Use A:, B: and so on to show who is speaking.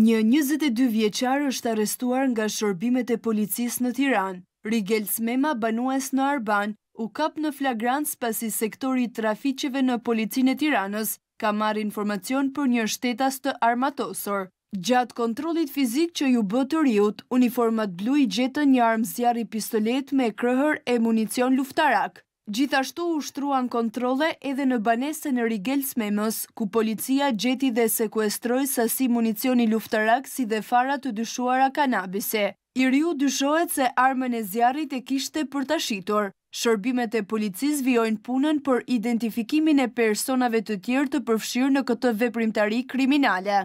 A: Një 22 vjeqar është arestuar nga shorbimet e policis në Tiran. Rigel Smema banues në Arban u kap në flagrans pasi sektori traficjeve në policin e Tiranës ka marrë informacion për një shtetas të armatosor. Gjatë kontrolit fizik që ju bëtë rjut, uniformat blu i gjetë një armë zjarë i pistolet me krëhër e municion luftarak. Gjithashtu ushtruan kontrole edhe në banese në Rigels Memës, ku policia gjeti dhe sekuestroj sasi municioni luftarak si dhe fara të dyshuara kanabise. I riu dyshohet se armën e zjarit e kishte për të shitur. Shërbimet e policis vjojnë punën për identifikimin e personave të tjerë të përfshirë në këtë veprimtari kriminale.